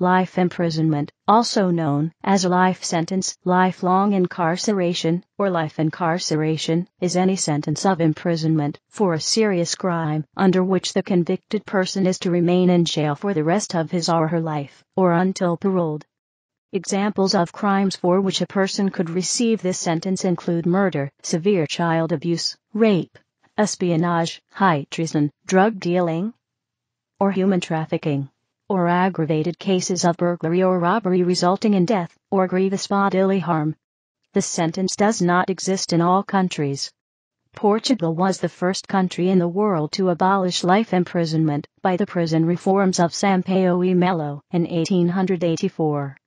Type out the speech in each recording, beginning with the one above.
life imprisonment, also known as a life sentence, lifelong incarceration, or life incarceration, is any sentence of imprisonment for a serious crime under which the convicted person is to remain in jail for the rest of his or her life, or until paroled. Examples of crimes for which a person could receive this sentence include murder, severe child abuse, rape, espionage, high treason, drug dealing, or human trafficking or aggravated cases of burglary or robbery resulting in death or grievous bodily harm. The sentence does not exist in all countries. Portugal was the first country in the world to abolish life imprisonment by the prison reforms of Sampaio e Melo in 1884.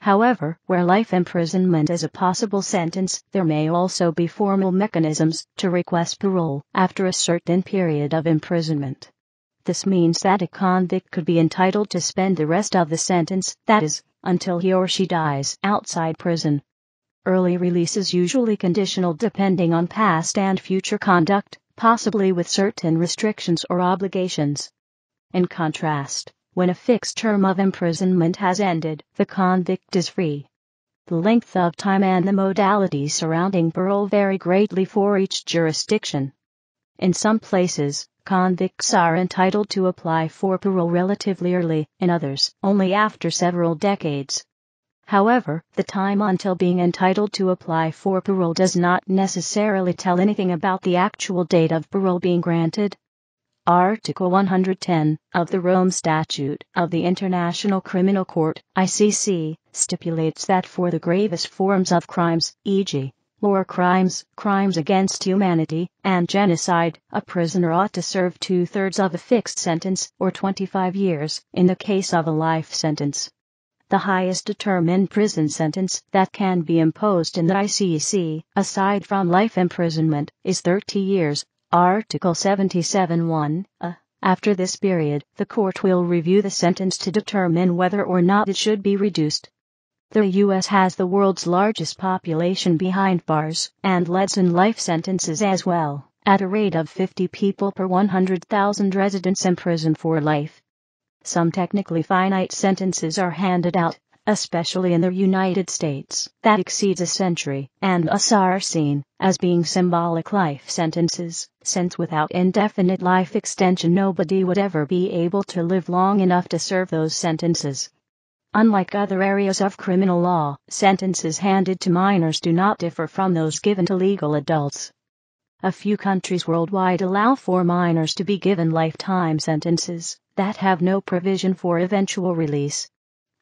However, where life imprisonment is a possible sentence, there may also be formal mechanisms to request parole after a certain period of imprisonment. This means that a convict could be entitled to spend the rest of the sentence, that is, until he or she dies, outside prison. Early release is usually conditional depending on past and future conduct, possibly with certain restrictions or obligations. In contrast, when a fixed term of imprisonment has ended, the convict is free. The length of time and the modalities surrounding parole vary greatly for each jurisdiction. In some places, Convicts are entitled to apply for parole relatively early, in others, only after several decades. However, the time until being entitled to apply for parole does not necessarily tell anything about the actual date of parole being granted. Article 110 of the Rome Statute of the International Criminal Court, ICC, stipulates that for the gravest forms of crimes, e.g., war crimes, crimes against humanity, and genocide, a prisoner ought to serve two thirds of a fixed sentence, or 25 years, in the case of a life sentence. The highest determined prison sentence that can be imposed in the ICC, aside from life imprisonment, is 30 years, Article 77.1. Uh, after this period, the court will review the sentence to determine whether or not it should be reduced. The US has the world's largest population behind bars and leads in life sentences as well, at a rate of 50 people per 100,000 residents in prison for life. Some technically finite sentences are handed out, especially in the United States, that exceeds a century, and us are seen as being symbolic life sentences, since without indefinite life extension nobody would ever be able to live long enough to serve those sentences. Unlike other areas of criminal law, sentences handed to minors do not differ from those given to legal adults. A few countries worldwide allow for minors to be given lifetime sentences that have no provision for eventual release.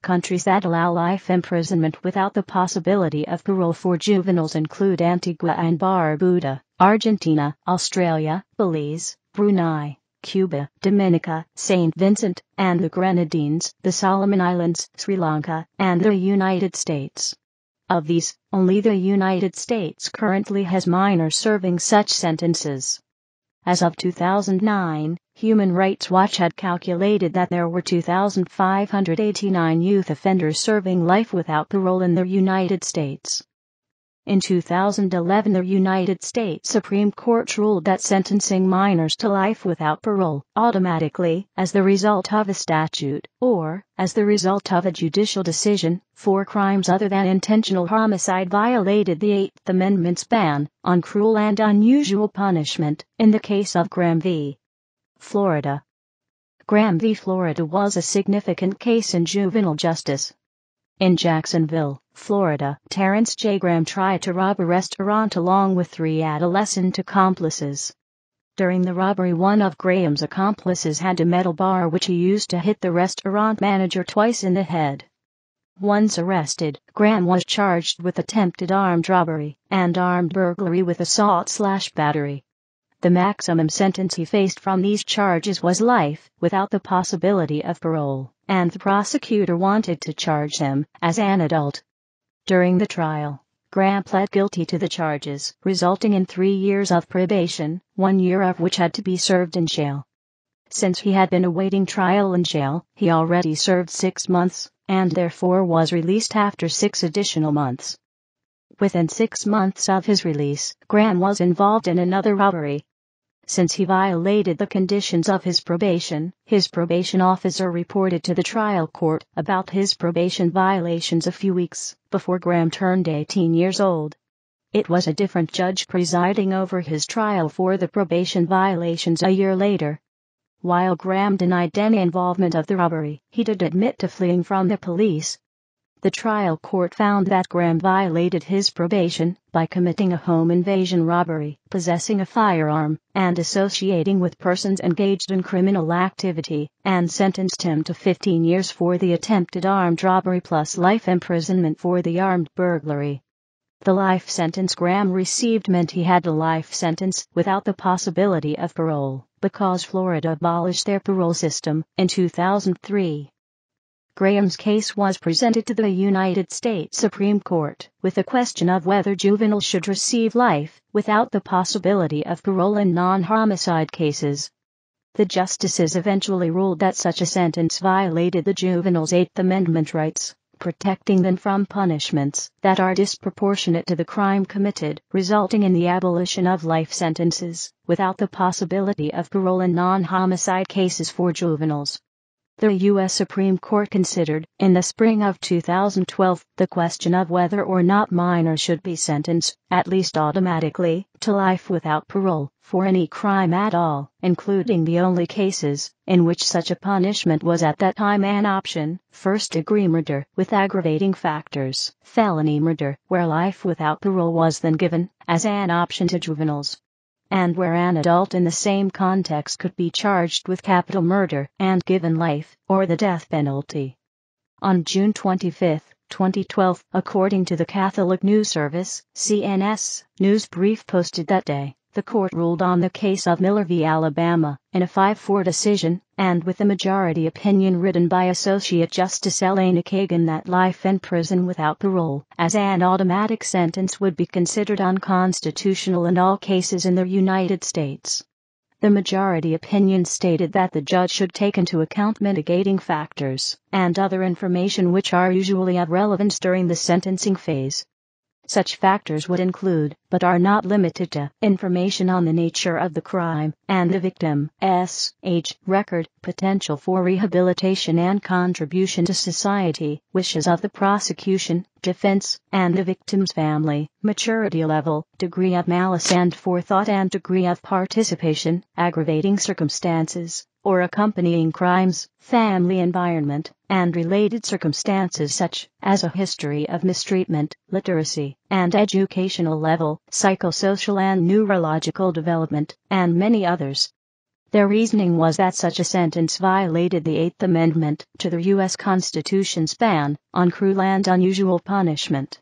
Countries that allow life imprisonment without the possibility of parole for juveniles include Antigua and Barbuda, Argentina, Australia, Belize, Brunei, Cuba, Dominica, St. Vincent and the Grenadines, the Solomon Islands, Sri Lanka, and the United States. Of these, only the United States currently has minors serving such sentences. As of 2009, Human Rights Watch had calculated that there were 2,589 youth offenders serving life without parole in the United States. In 2011, the United States Supreme Court ruled that sentencing minors to life without parole automatically, as the result of a statute, or as the result of a judicial decision, for crimes other than intentional homicide violated the Eighth Amendment's ban on cruel and unusual punishment in the case of Graham v. Florida. Graham v. Florida was a significant case in juvenile justice in Jacksonville, Florida, Terrence J. Graham tried to rob a restaurant along with three adolescent accomplices. During the robbery, one of Graham's accomplices had a metal bar which he used to hit the restaurant manager twice in the head. Once arrested, Graham was charged with attempted armed robbery and armed burglary with assault slash battery. The maximum sentence he faced from these charges was life, without the possibility of parole, and the prosecutor wanted to charge him as an adult. During the trial, Graham pled guilty to the charges, resulting in three years of probation, one year of which had to be served in jail. Since he had been awaiting trial in jail, he already served six months, and therefore was released after six additional months. Within six months of his release, Graham was involved in another robbery, since he violated the conditions of his probation, his probation officer reported to the trial court about his probation violations a few weeks before Graham turned 18 years old. It was a different judge presiding over his trial for the probation violations a year later. While Graham denied any involvement of the robbery, he did admit to fleeing from the police the trial court found that Graham violated his probation by committing a home invasion robbery, possessing a firearm, and associating with persons engaged in criminal activity, and sentenced him to 15 years for the attempted armed robbery plus life imprisonment for the armed burglary. The life sentence Graham received meant he had a life sentence without the possibility of parole, because Florida abolished their parole system in 2003. Graham's case was presented to the United States Supreme Court with the question of whether juveniles should receive life without the possibility of parole in non-homicide cases. The justices eventually ruled that such a sentence violated the juveniles' Eighth Amendment rights, protecting them from punishments that are disproportionate to the crime committed, resulting in the abolition of life sentences without the possibility of parole in non-homicide cases for juveniles the U.S. Supreme Court considered, in the spring of 2012, the question of whether or not minors should be sentenced, at least automatically, to life without parole for any crime at all, including the only cases in which such a punishment was at that time an option first degree murder with aggravating factors, felony murder, where life without parole was then given as an option to juveniles, and where an adult in the same context could be charged with capital murder and given life or the death penalty. On June 25, 2012, according to the Catholic News Service, CNS, news brief posted that day, the court ruled on the case of Miller v. Alabama, in a 5-4 decision, and with a majority opinion written by Associate Justice Elena Kagan that life in prison without parole as an automatic sentence would be considered unconstitutional in all cases in the United States. The majority opinion stated that the judge should take into account mitigating factors and other information which are usually of relevance during the sentencing phase such factors would include, but are not limited to, information on the nature of the crime and the victim's age, record, potential for rehabilitation and contribution to society, wishes of the prosecution, defense, and the victim's family, maturity level, degree of malice and forethought and degree of participation, aggravating circumstances, or accompanying crimes, family environment, and related circumstances such as a history of mistreatment, literacy, and educational level, psychosocial and neurological development, and many others. Their reasoning was that such a sentence violated the Eighth Amendment to the U.S. Constitution's ban on cruel and unusual punishment.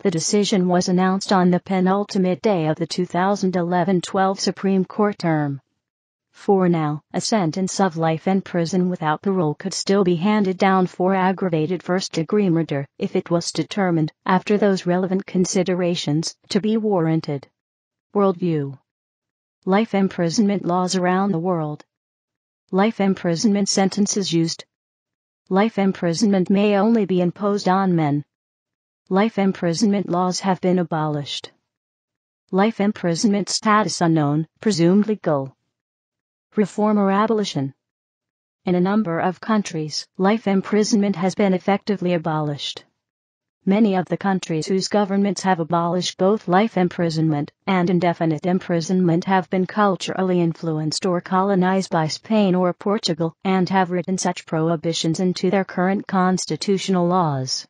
The decision was announced on the penultimate day of the 2011-12 Supreme Court term. For now, a sentence of life in prison without parole could still be handed down for aggravated first degree murder if it was determined, after those relevant considerations, to be warranted. Worldview Life imprisonment laws around the world. Life imprisonment sentences used. Life imprisonment may only be imposed on men. Life imprisonment laws have been abolished. Life imprisonment status unknown, presumed legal reform or abolition. In a number of countries, life imprisonment has been effectively abolished. Many of the countries whose governments have abolished both life imprisonment and indefinite imprisonment have been culturally influenced or colonized by Spain or Portugal and have written such prohibitions into their current constitutional laws.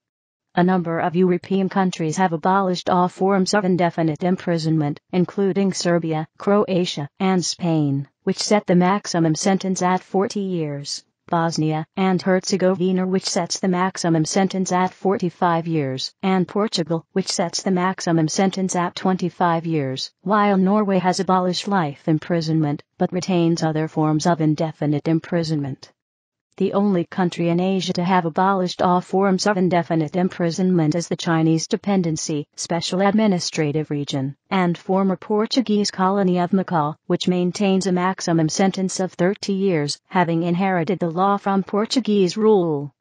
A number of European countries have abolished all forms of indefinite imprisonment, including Serbia, Croatia, and Spain, which set the maximum sentence at 40 years, Bosnia and Herzegovina which sets the maximum sentence at 45 years, and Portugal which sets the maximum sentence at 25 years, while Norway has abolished life imprisonment, but retains other forms of indefinite imprisonment. The only country in Asia to have abolished all forms of indefinite imprisonment is the Chinese Dependency Special Administrative Region and former Portuguese colony of Macau, which maintains a maximum sentence of 30 years, having inherited the law from Portuguese rule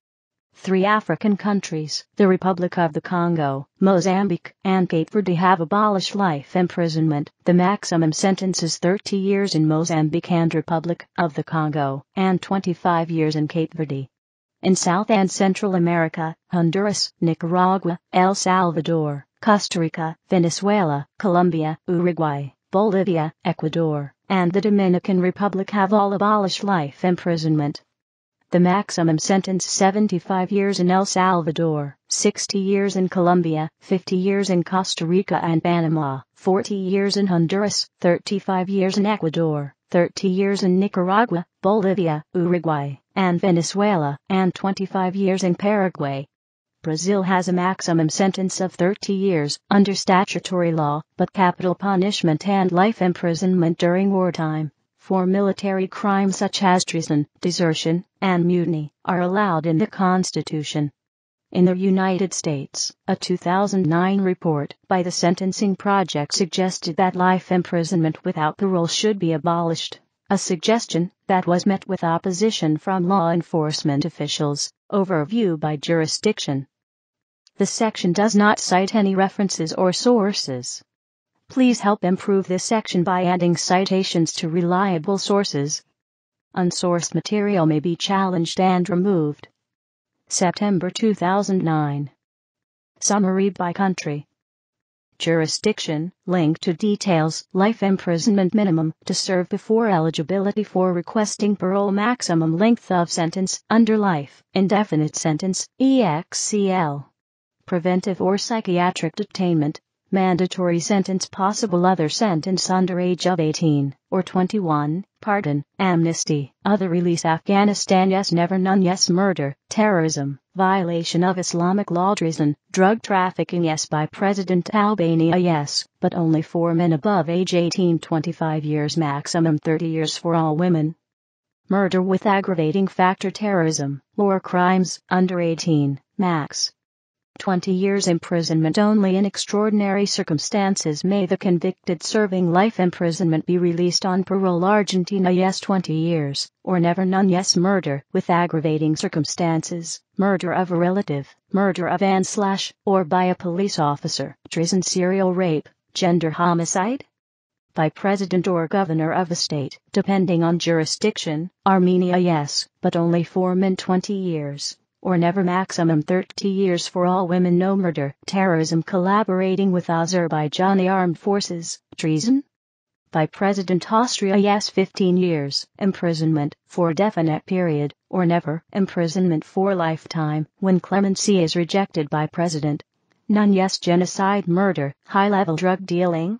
three African countries, the Republic of the Congo, Mozambique, and Cape Verde have abolished life imprisonment. The maximum sentence is 30 years in Mozambique and Republic of the Congo, and 25 years in Cape Verde. In South and Central America, Honduras, Nicaragua, El Salvador, Costa Rica, Venezuela, Colombia, Uruguay, Bolivia, Ecuador, and the Dominican Republic have all abolished life imprisonment the maximum sentence 75 years in El Salvador, 60 years in Colombia, 50 years in Costa Rica and Panama, 40 years in Honduras, 35 years in Ecuador, 30 years in Nicaragua, Bolivia, Uruguay, and Venezuela, and 25 years in Paraguay. Brazil has a maximum sentence of 30 years under statutory law, but capital punishment and life imprisonment during wartime for military crimes such as treason, desertion, and mutiny are allowed in the Constitution. In the United States, a 2009 report by the Sentencing Project suggested that life imprisonment without parole should be abolished, a suggestion that was met with opposition from law enforcement officials, overview by jurisdiction. The section does not cite any references or sources. Please help improve this section by adding citations to reliable sources. Unsourced material may be challenged and removed. September 2009. Summary by country. Jurisdiction, link to details, life imprisonment minimum to serve before eligibility for requesting parole maximum length of sentence, under life, indefinite sentence, EXCL. Preventive or psychiatric detainment, mandatory sentence possible other sentence under age of 18 or 21, pardon, amnesty, other release Afghanistan yes never none yes murder, terrorism, violation of Islamic law treason, drug trafficking yes by President Albania yes, but only for men above age 18 25 years maximum 30 years for all women murder with aggravating factor terrorism, war crimes, under 18, max, 20 years imprisonment only in extraordinary circumstances may the convicted serving life imprisonment be released on parole Argentina yes 20 years or never none yes murder with aggravating circumstances murder of a relative murder of an slash or by a police officer treason serial rape gender homicide by president or governor of a state depending on jurisdiction Armenia yes but only 4 men 20 years or never maximum 30 years for all women no murder, terrorism collaborating with Azerbaijani armed forces, treason? By President Austria yes 15 years, imprisonment, for definite period, or never, imprisonment for lifetime, when clemency is rejected by President. None yes genocide murder, high-level drug dealing,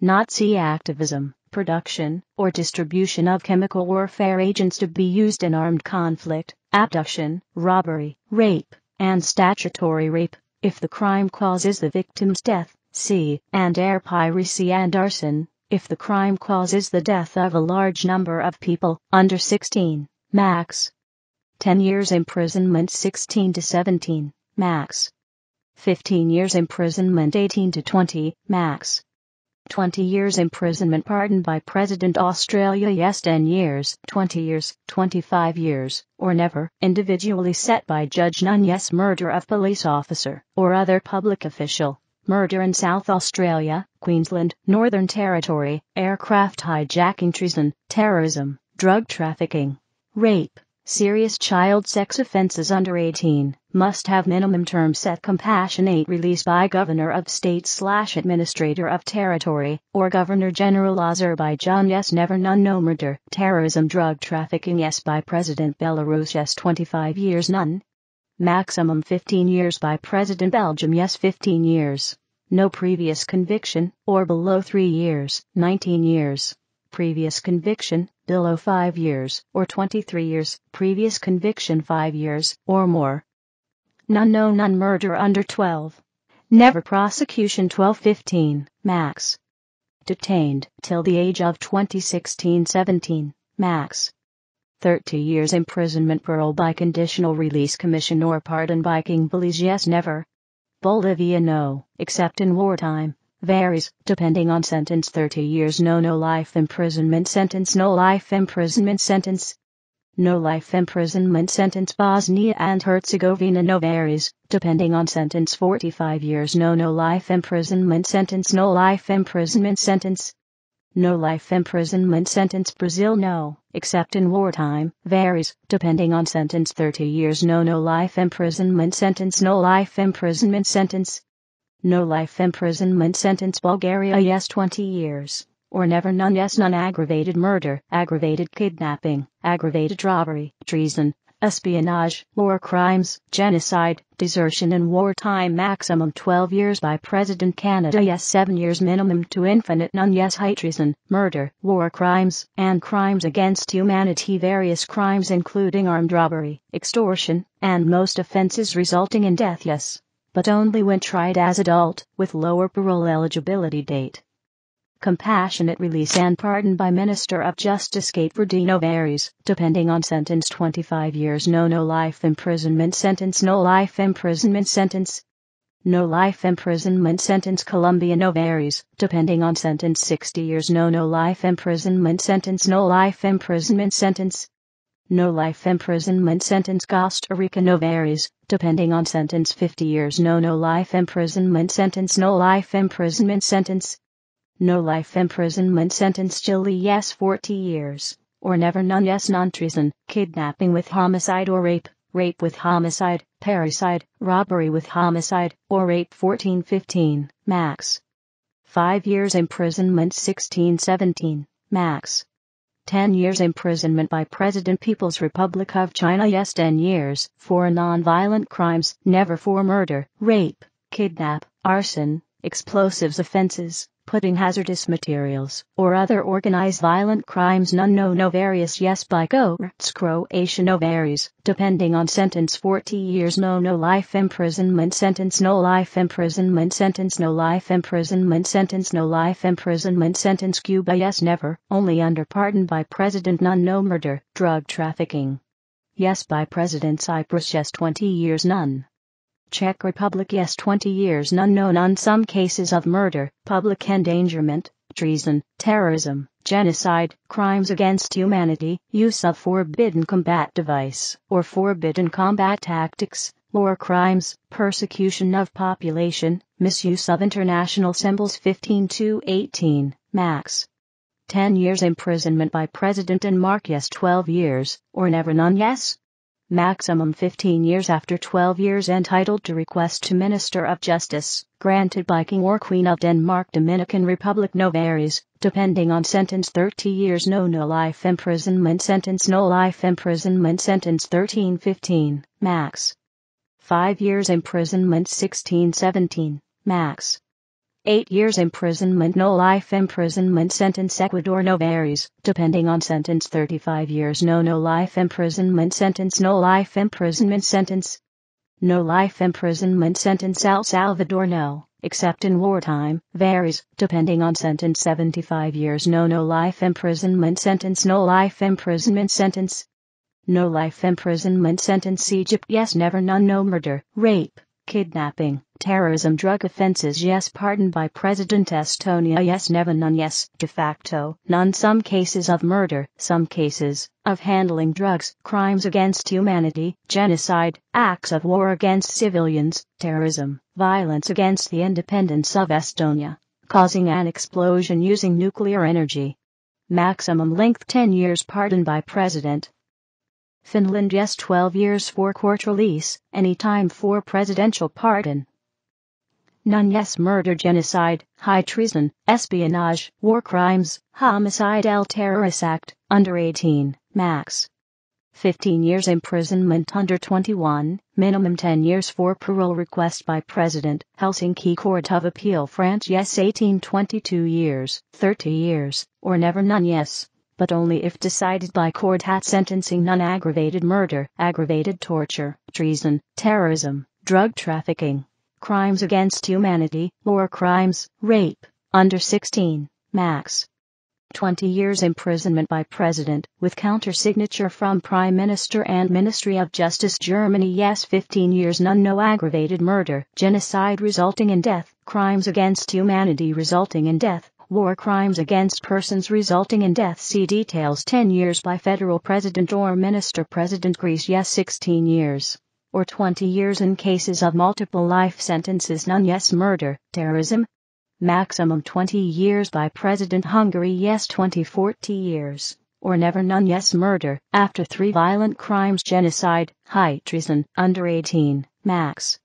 Nazi activism, production, or distribution of chemical warfare agents to be used in armed conflict, abduction, robbery, rape, and statutory rape, if the crime causes the victim's death, c. and air piracy and arson, if the crime causes the death of a large number of people under 16, max. 10 years imprisonment 16 to 17, max. 15 years imprisonment 18 to 20, max. 20 years imprisonment pardon by President Australia yes 10 years, 20 years, 25 years, or never, individually set by Judge Nunn yes murder of police officer, or other public official, murder in South Australia, Queensland, Northern Territory, aircraft hijacking treason, terrorism, drug trafficking, rape, Serious child sex offenses under 18 must have minimum term set compassionate release by governor of state slash administrator of territory or governor general Azerbaijan yes never none no murder terrorism drug trafficking yes by president Belarus yes 25 years none maximum 15 years by president Belgium yes 15 years no previous conviction or below 3 years 19 years previous conviction below 5 years or 23 years, previous conviction 5 years or more. None no none murder under 12. Never prosecution 12-15, max. Detained till the age of 2016-17, max. 30 years imprisonment parole by conditional release commission or pardon by king Belize yes never. Bolivia no, except in wartime varies depending on sentence 30 years no no life imprisonment sentence no life imprisonment sentence no life imprisonment sentence Bosnia and Herzegovina no varies depending on sentence 45 years no no life imprisonment sentence no life imprisonment sentence no life imprisonment sentence Brazil no, except in wartime, varies, depending on sentence 30 years no no life imprisonment sentence no life imprisonment sentence no life imprisonment sentence Bulgaria yes 20 years, or never none yes none aggravated murder, aggravated kidnapping, aggravated robbery, treason, espionage, war crimes, genocide, desertion in wartime maximum 12 years by President Canada yes 7 years minimum to infinite none yes high treason, murder, war crimes, and crimes against humanity various crimes including armed robbery, extortion, and most offenses resulting in death yes but only when tried as adult, with lower parole eligibility date. Compassionate release and pardon by Minister of Justice Kate Verdino varies, depending on sentence 25 years no no life imprisonment sentence no life imprisonment sentence no life imprisonment sentence Colombia no varies, depending on sentence 60 years no no life imprisonment sentence no life imprisonment sentence no life imprisonment sentence Costa Rica no varies, depending on sentence 50 years no no life imprisonment sentence no life imprisonment sentence no life imprisonment sentence Chile yes 40 years, or never none yes non-treason, kidnapping with homicide or rape, rape with homicide, parricide, robbery with homicide, or rape 1415, max. 5 years imprisonment 1617, max. 10 years imprisonment by President People's Republic of China yes 10 years for non-violent crimes, never for murder, rape, kidnap, arson, explosives offenses, putting hazardous materials, or other organized violent crimes none no no various yes by courts Croatia no varies, depending on sentence 40 years no no life imprisonment sentence no life imprisonment sentence no life imprisonment sentence no life imprisonment sentence Cuba yes never, only under pardon by president none no murder, drug trafficking. Yes by president Cyprus yes 20 years none. Czech Republic yes 20 years unknown on some cases of murder, public endangerment, treason, terrorism, genocide, crimes against humanity, use of forbidden combat device or forbidden combat tactics, war crimes, persecution of population, misuse of international symbols 15 to 18, max. 10 years imprisonment by president and mark yes 12 years, or never none yes, maximum 15 years after 12 years entitled to request to Minister of Justice, granted by King or Queen of Denmark Dominican Republic no varies, depending on sentence 30 years no no life imprisonment sentence no life imprisonment sentence 13 15, max. 5 years imprisonment 16 17, max. 8 years imprisonment no life imprisonment sentence Ecuador no varies, depending on sentence 35 years no no life imprisonment sentence no life imprisonment sentence no life imprisonment sentence El Salvador no, except in wartime, varies, depending on sentence 75 years no no life imprisonment sentence no life imprisonment sentence no life imprisonment sentence Egypt yes never none no murder, rape, kidnapping, terrorism, drug offenses yes, pardon by President Estonia yes, never none yes, de facto none, some cases of murder, some cases of handling drugs, crimes against humanity, genocide, acts of war against civilians, terrorism, violence against the independence of Estonia, causing an explosion using nuclear energy. Maximum length 10 years pardon by President Finland yes 12 years for court release, any time for presidential pardon. None yes murder genocide, high treason, espionage, war crimes, homicidal terrorist act, under 18, max. 15 years imprisonment under 21, minimum 10 years for parole request by President, Helsinki Court of Appeal France yes 18 22 years, 30 years, or never none yes but only if decided by court hat sentencing non-aggravated murder, aggravated torture, treason, terrorism, drug trafficking, crimes against humanity, war crimes, rape, under 16, max. 20 years imprisonment by president, with countersignature from Prime Minister and Ministry of Justice Germany yes 15 years none no aggravated murder, genocide resulting in death, crimes against humanity resulting in death, War Crimes Against Persons Resulting in Death see details 10 years by federal president or minister president Greece yes 16 years or 20 years in cases of multiple life sentences none yes murder, terrorism, maximum 20 years by President Hungary yes 20 40 years, or never none yes murder, after three violent crimes genocide, high treason, under 18, max.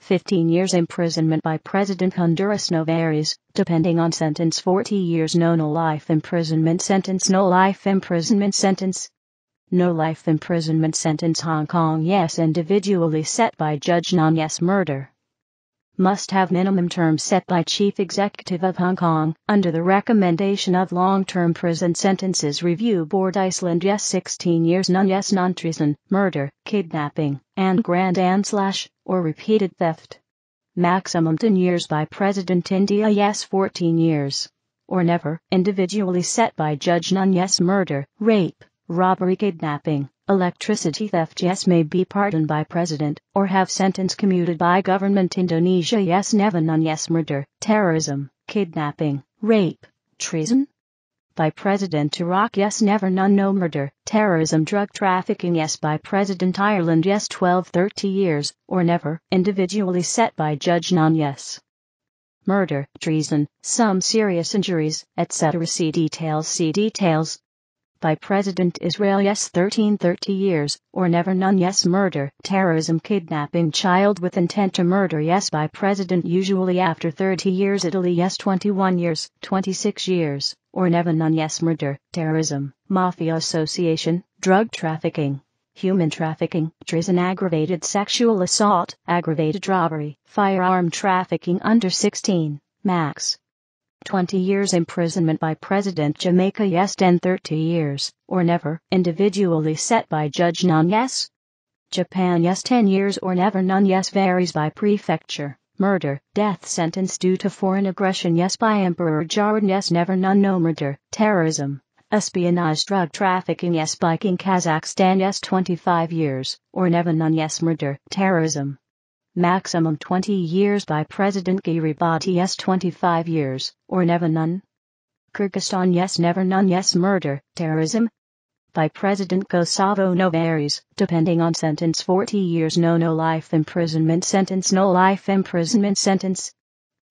15 years imprisonment by President Honduras varies depending on sentence 40 years no no life imprisonment sentence no life imprisonment sentence no life imprisonment sentence Hong Kong yes individually set by judge non yes murder must have minimum terms set by Chief Executive of Hong Kong under the recommendation of Long-Term Prison Sentences Review Board Iceland yes 16 years none yes non-treason, murder, kidnapping, and grand and slash, or repeated theft. Maximum 10 years by President India yes 14 years. Or never, individually set by Judge none yes murder, rape, robbery kidnapping, Electricity theft yes may be pardoned by president or have sentence commuted by government Indonesia yes never none yes murder, terrorism, kidnapping, rape, treason by president Iraq yes never none no murder, terrorism drug trafficking yes by president Ireland yes 12 30 years or never individually set by judge none yes murder, treason, some serious injuries, etc. See details. See details by President Israel Yes 1330 years, or Never None Yes Murder, Terrorism Kidnapping Child with Intent to Murder Yes by President Usually after 30 years Italy Yes 21 years, 26 years, or Never None Yes Murder, Terrorism, Mafia Association, Drug Trafficking human trafficking, treason aggravated sexual assault, aggravated robbery, firearm trafficking under 16, max, 20 years imprisonment by President Jamaica yes 10 30 years, or never, individually set by judge none yes. Japan yes 10 years or never none yes varies by prefecture, murder, death sentence due to foreign aggression yes by Emperor Jared yes never none no murder, terrorism, espionage drug trafficking yes biking Kazakhstan yes 25 years, or never none yes murder, terrorism, maximum 20 years by President Kiribati yes 25 years, or never none. Kyrgyzstan yes never none yes murder, terrorism. By President Gosavo no varies, depending on sentence 40 years no no life imprisonment sentence no life imprisonment sentence.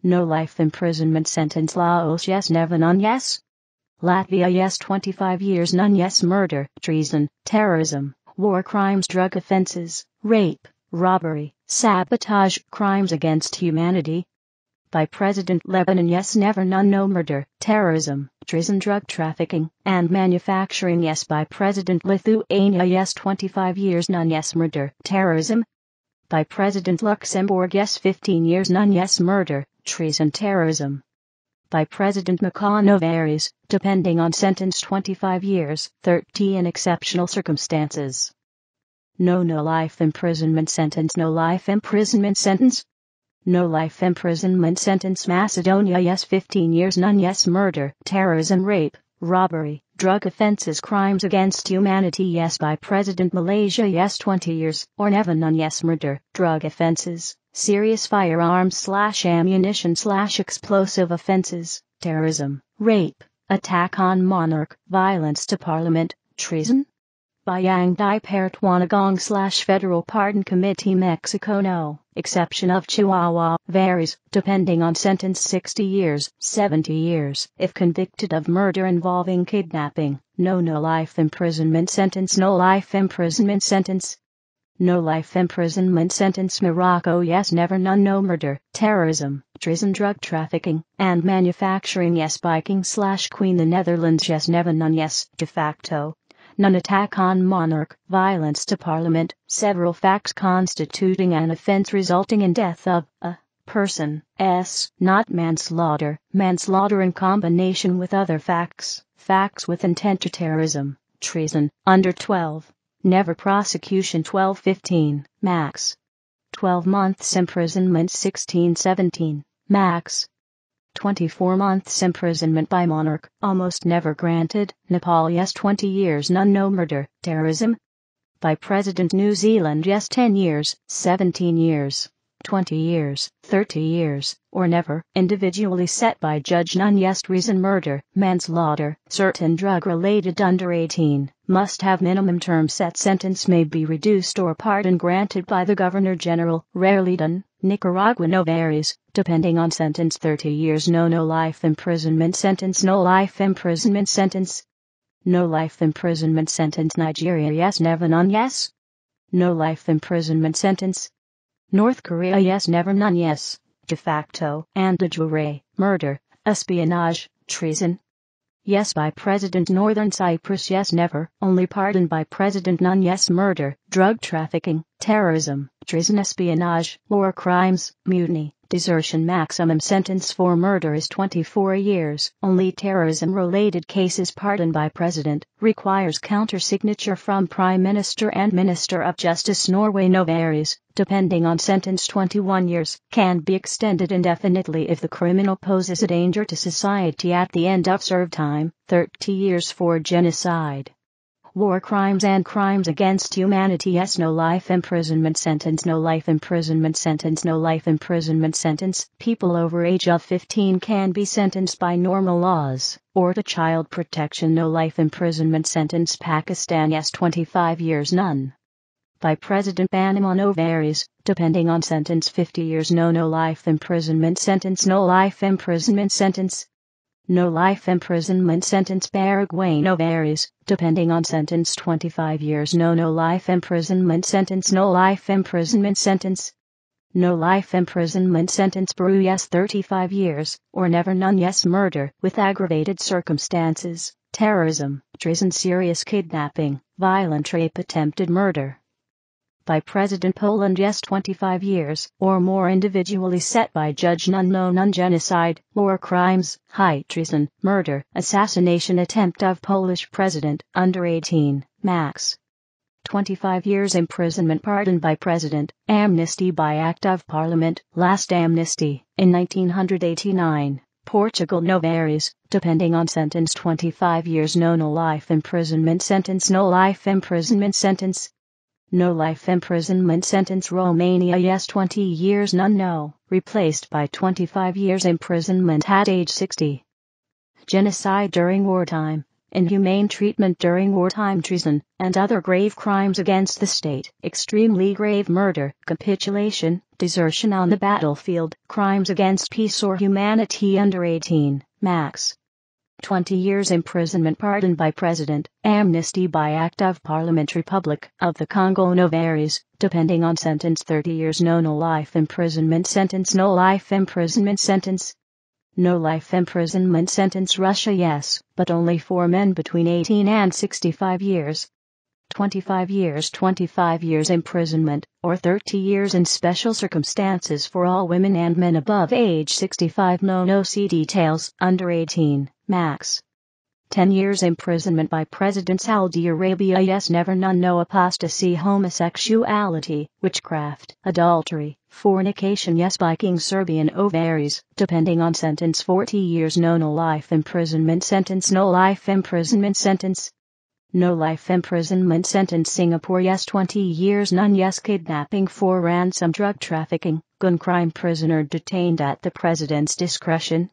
No life imprisonment sentence Laos yes never none yes. Latvia yes 25 years none yes murder, treason, terrorism, war crimes drug offenses, rape robbery, sabotage, crimes against humanity. By President Lebanon yes never none no murder, terrorism, treason drug trafficking, and manufacturing yes by President Lithuania yes 25 years none yes murder, terrorism. By President Luxembourg yes 15 years none yes murder, treason terrorism by President McConnell varies, depending on sentence 25 years, 30 in exceptional circumstances. No, no life imprisonment sentence, no life imprisonment sentence. No life imprisonment sentence, Macedonia, yes, 15 years, none, yes, murder, terrorism, rape, robbery, drug offenses, crimes against humanity, yes, by President Malaysia, yes, 20 years, or never, none, yes, murder, drug offenses, serious firearms slash ammunition slash explosive offenses, terrorism, rape, attack on monarch, violence to parliament, treason, by Yang Dai Wanagong slash Federal Pardon Committee Mexico no exception of Chihuahua varies depending on sentence 60 years 70 years if convicted of murder involving kidnapping no no life imprisonment sentence no life imprisonment sentence no life imprisonment sentence Morocco yes never none no murder terrorism treason drug trafficking and manufacturing yes biking slash Queen the Netherlands yes never none yes de facto Non attack on monarch, violence to parliament, several facts constituting an offense resulting in death of a person, s, not manslaughter, manslaughter in combination with other facts, facts with intent to terrorism, treason, under 12, never prosecution 1215, max. 12 months imprisonment 1617, max. 24 months imprisonment by monarch, almost never granted, Nepal yes 20 years none no murder, terrorism. By President New Zealand yes 10 years, 17 years, 20 years, 30 years, or never, individually set by judge none yes reason murder, manslaughter, certain drug related under 18, must have minimum term set sentence may be reduced or pardon granted by the Governor General, rarely done. Nicaraguan no varies, depending on sentence 30 years no no life imprisonment sentence no life imprisonment sentence no life imprisonment sentence Nigeria yes never none yes no life imprisonment sentence North Korea yes never none yes de facto and de jure murder espionage treason Yes by President Northern Cyprus yes never, only pardon by President none yes murder, drug trafficking, terrorism, treason espionage, war crimes, mutiny, Desertion maximum sentence for murder is 24 years. Only terrorism-related cases pardoned by president requires counter-signature from Prime Minister and Minister of Justice. Norway no varies, depending on sentence 21 years, can be extended indefinitely if the criminal poses a danger to society at the end of served time, 30 years for genocide war crimes and crimes against humanity yes no life imprisonment sentence no life imprisonment sentence no life imprisonment sentence people over age of 15 can be sentenced by normal laws or to child protection no life imprisonment sentence Pakistan yes 25 years none by President Banimano varies, depending on sentence 50 years no no life imprisonment sentence no life imprisonment sentence, no life imprisonment sentence no varies, depending on sentence 25 years no no life imprisonment sentence no life imprisonment sentence no life imprisonment sentence brew yes 35 years, or never none yes murder with aggravated circumstances, terrorism, treason serious kidnapping, violent rape attempted murder, by President Poland yes 25 years or more individually set by judge unknown on genocide, war crimes, high treason, murder, assassination attempt of Polish president under 18, max. 25 years imprisonment pardon by president, amnesty by act of parliament, last amnesty, in 1989, Portugal no varies, depending on sentence 25 years no no life imprisonment sentence no life imprisonment sentence, no life imprisonment sentence Romania yes 20 years none no, replaced by 25 years imprisonment at age 60. Genocide during wartime, inhumane treatment during wartime treason, and other grave crimes against the state, extremely grave murder, capitulation, desertion on the battlefield, crimes against peace or humanity under 18, max, 20 years imprisonment pardon by president, amnesty by act of parliament republic of the Congo no varies, depending on sentence 30 years no no life imprisonment sentence no life imprisonment sentence no life imprisonment sentence Russia yes, but only for men between 18 and 65 years. 25 years 25 years imprisonment, or 30 years in special circumstances for all women and men above age 65 no no see details, under 18 max. 10 years imprisonment by President Saudi Arabia yes never none no apostasy homosexuality, witchcraft, adultery, fornication yes by King Serbian ovaries, depending on sentence 40 years no no life imprisonment sentence no life imprisonment sentence no life imprisonment sentence Singapore yes 20 years none yes kidnapping for ransom drug trafficking, gun crime prisoner detained at the president's discretion,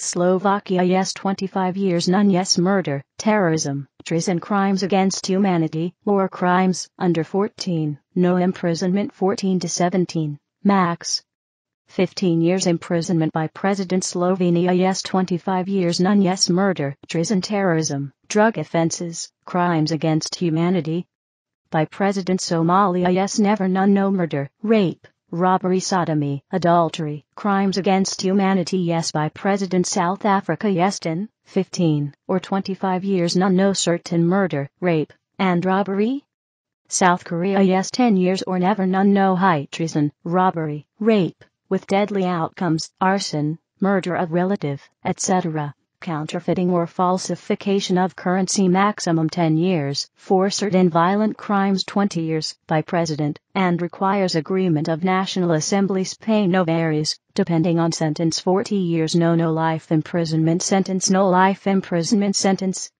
Slovakia yes 25 years none yes murder, terrorism, treason crimes against humanity, war crimes under 14, no imprisonment 14 to 17, max. 15 years imprisonment by President Slovenia yes 25 years none yes murder, treason terrorism, drug offenses, crimes against humanity. By President Somalia yes never none no murder, rape, robbery, sodomy, adultery, crimes against humanity yes by President South Africa Yeston, 15 or 25 years none no certain murder, rape, and robbery? South Korea yes 10 years or never none no high treason, robbery, rape, with deadly outcomes, arson, murder of relative, etc counterfeiting or falsification of currency maximum 10 years, for certain violent crimes 20 years, by President, and requires agreement of National Assembly. Spain no varies, depending on sentence 40 years no no life imprisonment sentence no life imprisonment sentence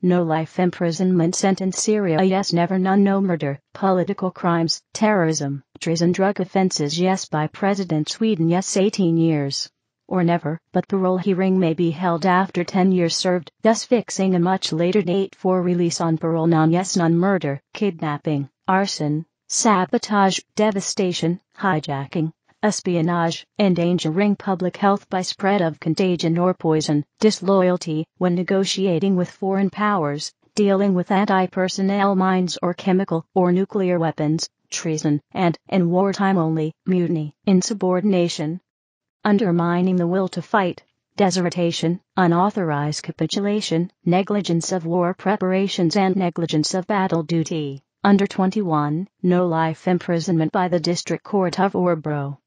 no life imprisonment sentence Syria yes never none no murder, political crimes, terrorism, treason drug offenses yes by President Sweden yes 18 years or never, but the role hearing may be held after 10 years served, thus fixing a much later date for release on parole non-yes non-murder, kidnapping, arson, sabotage, devastation, hijacking, espionage, endangering public health by spread of contagion or poison, disloyalty, when negotiating with foreign powers, dealing with anti-personnel mines or chemical or nuclear weapons, treason, and, in wartime only, mutiny, insubordination, undermining the will to fight, desertation, unauthorized capitulation, negligence of war preparations and negligence of battle duty, under 21, no life imprisonment by the District Court of Orbro.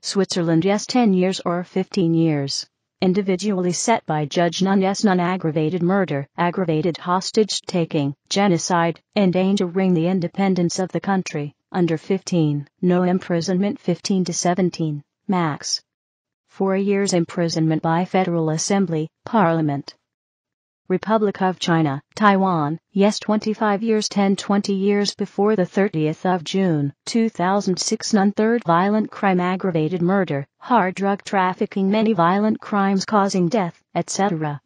Switzerland yes 10 years or 15 years. Individually set by judge none yes none aggravated murder, aggravated hostage taking, genocide, endangering the independence of the country, under 15, no imprisonment 15 to 17, max, Four year's imprisonment by Federal Assembly, Parliament. Republic of China, Taiwan, yes 25 years 10 20 years before the 30th of June 2006 none third violent crime aggravated murder, hard drug trafficking many violent crimes causing death, etc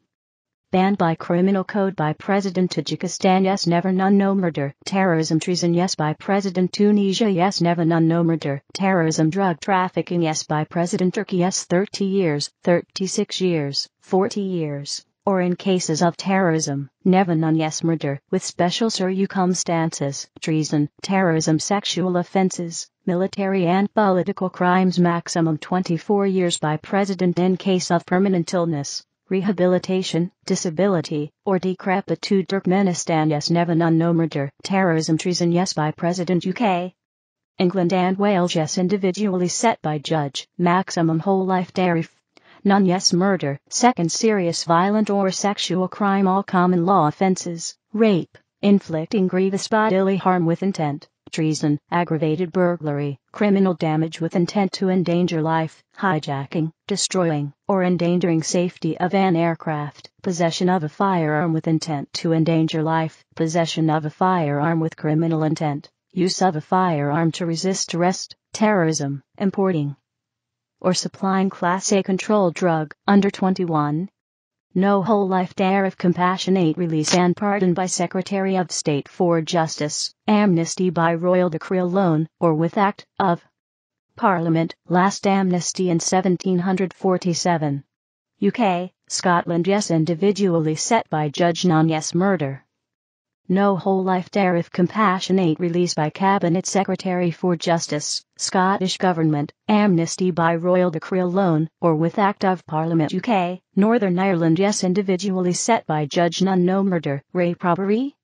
banned by criminal code by President Tajikistan yes never none no murder, terrorism treason yes by President Tunisia yes never none no murder, terrorism drug trafficking yes by President Turkey yes 30 years, 36 years, 40 years, or in cases of terrorism, never none yes murder with special circumstances, treason, terrorism sexual offenses, military and political crimes maximum 24 years by President in case of permanent illness rehabilitation, disability, or decrepitude Turkmenistan yes Nevan no murder, terrorism treason yes by President UK. England and Wales yes individually set by judge, maximum whole life dairy none yes murder, second serious violent or sexual crime all common law offences, rape, inflicting grievous bodily harm with intent, treason, aggravated burglary, criminal damage with intent to endanger life, hijacking, destroying, or endangering safety of an aircraft, possession of a firearm with intent to endanger life, possession of a firearm with criminal intent, use of a firearm to resist arrest, terrorism, importing, or supplying Class A controlled drug, under 21, no Whole Life Dare of Compassionate Release and Pardon by Secretary of State for Justice, Amnesty by Royal Decree alone, or with Act of Parliament, Last Amnesty in 1747. UK, Scotland Yes individually set by Judge Non Yes Murder. No Whole Life Dareth Compassionate release by Cabinet Secretary for Justice, Scottish Government, amnesty by royal decree alone, or with Act of Parliament UK, Northern Ireland yes individually set by Judge None no murder, rape robbery?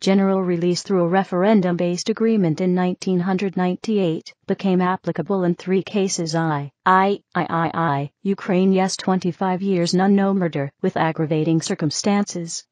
General release through a referendum-based agreement in 1998, became applicable in three cases I, I, I, I, I, Ukraine yes 25 years none no murder, with aggravating circumstances,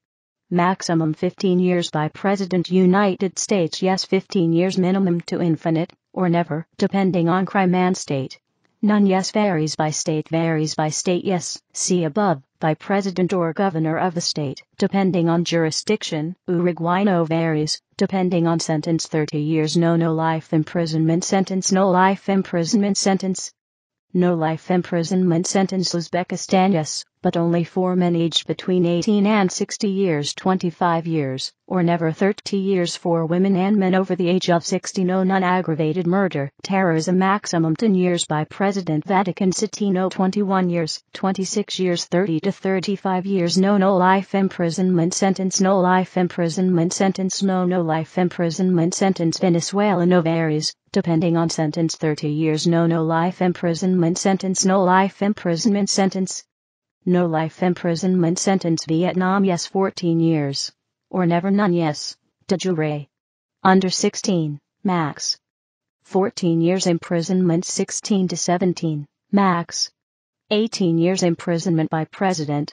maximum 15 years by President United States yes 15 years minimum to infinite, or never, depending on crime and state. None yes varies by state varies by state yes, see above, by president or governor of the state, depending on jurisdiction, Uruguay no varies, depending on sentence 30 years no no life imprisonment sentence no life imprisonment sentence. No life imprisonment sentence Uzbekistan yes, but only four men aged between 18 and 60 years 25 years, or never 30 years for women and men over the age of 60 no non-aggravated murder. Terrorism maximum 10 years by President Vatican City no 21 years, 26 years 30 to 35 years no no life imprisonment sentence no life imprisonment sentence no no life imprisonment sentence Venezuela no varies, depending on sentence 30 years no no life imprisonment sentence no life imprisonment sentence no life imprisonment sentence Vietnam yes 14 years. Or never none yes. De jure. Under 16, max. 14 years imprisonment 16 to 17, max. 18 years imprisonment by president,